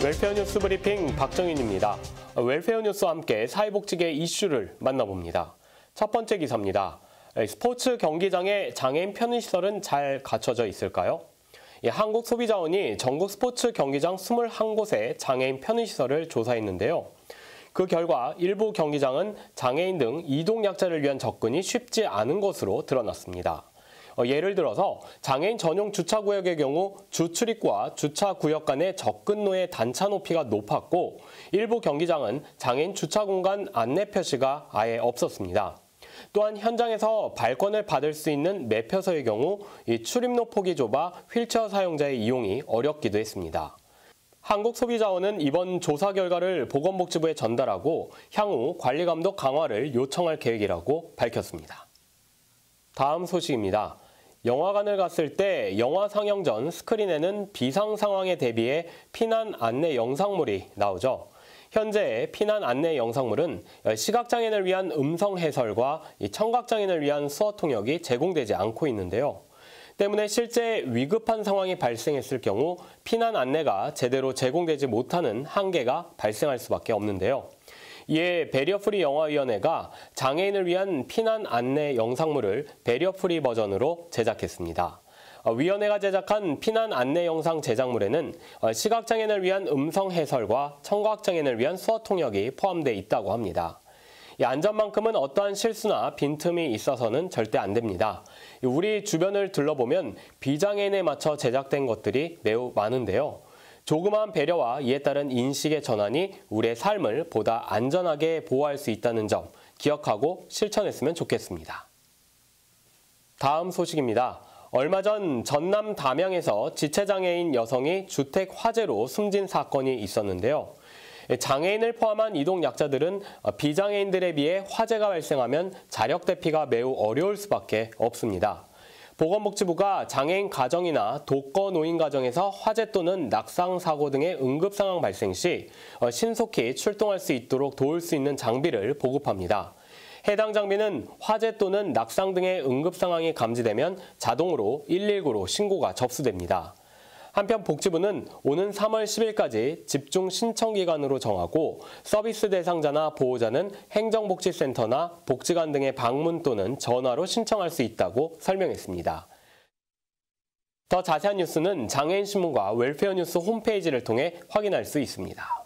웰페어 뉴스 브리핑 박정인입니다. 웰페어 뉴스와 함께 사회복지계 이슈를 만나봅니다. 첫 번째 기사입니다. 스포츠 경기장의 장애인 편의시설은 잘 갖춰져 있을까요? 예, 한국소비자원이 전국 스포츠 경기장 2 1곳의 장애인 편의시설을 조사했는데요. 그 결과 일부 경기장은 장애인 등 이동약자를 위한 접근이 쉽지 않은 것으로 드러났습니다. 어, 예를 들어서 장애인 전용 주차구역의 경우 주출입구와 주차구역 간의 접근로의 단차 높이가 높았고 일부 경기장은 장애인 주차공간 안내 표시가 아예 없었습니다. 또한 현장에서 발권을 받을 수 있는 매표소의 경우 출입로 폭이 좁아 휠체어 사용자의 이용이 어렵기도 했습니다. 한국소비자원은 이번 조사 결과를 보건복지부에 전달하고 향후 관리감독 강화를 요청할 계획이라고 밝혔습니다. 다음 소식입니다. 영화관을 갔을 때 영화 상영 전 스크린에는 비상 상황에 대비해 피난 안내 영상물이 나오죠. 현재 피난 안내 영상물은 시각장애인을 위한 음성 해설과 청각장애인을 위한 수어 통역이 제공되지 않고 있는데요. 때문에 실제 위급한 상황이 발생했을 경우 피난 안내가 제대로 제공되지 못하는 한계가 발생할 수밖에 없는데요. 이에 베리프리 영화위원회가 장애인을 위한 피난 안내 영상물을 배려어프리 버전으로 제작했습니다. 어, 위원회가 제작한 피난 안내 영상 제작물에는 어, 시각장애인을 위한 음성 해설과 청각장애인을 위한 수어 통역이 포함되어 있다고 합니다. 안전만큼은 어떠한 실수나 빈틈이 있어서는 절대 안 됩니다. 우리 주변을 둘러보면 비장애인에 맞춰 제작된 것들이 매우 많은데요. 조그마한 배려와 이에 따른 인식의 전환이 우리의 삶을 보다 안전하게 보호할 수 있다는 점 기억하고 실천했으면 좋겠습니다. 다음 소식입니다. 얼마 전 전남 담양에서 지체장애인 여성이 주택 화재로 숨진 사건이 있었는데요. 장애인을 포함한 이동약자들은 비장애인들에 비해 화재가 발생하면 자력 대피가 매우 어려울 수밖에 없습니다. 보건복지부가 장애인 가정이나 독거 노인 가정에서 화재 또는 낙상 사고 등의 응급 상황 발생 시 어, 신속히 출동할 수 있도록 도울 수 있는 장비를 보급합니다. 해당 장비는 화재 또는 낙상 등의 응급 상황이 감지되면 자동으로 119로 신고가 접수됩니다. 한편 복지부는 오는 3월 10일까지 집중 신청 기간으로 정하고 서비스 대상자나 보호자는 행정복지센터나 복지관 등의 방문 또는 전화로 신청할 수 있다고 설명했습니다. 더 자세한 뉴스는 장애인신문과 웰페어뉴스 홈페이지를 통해 확인할 수 있습니다.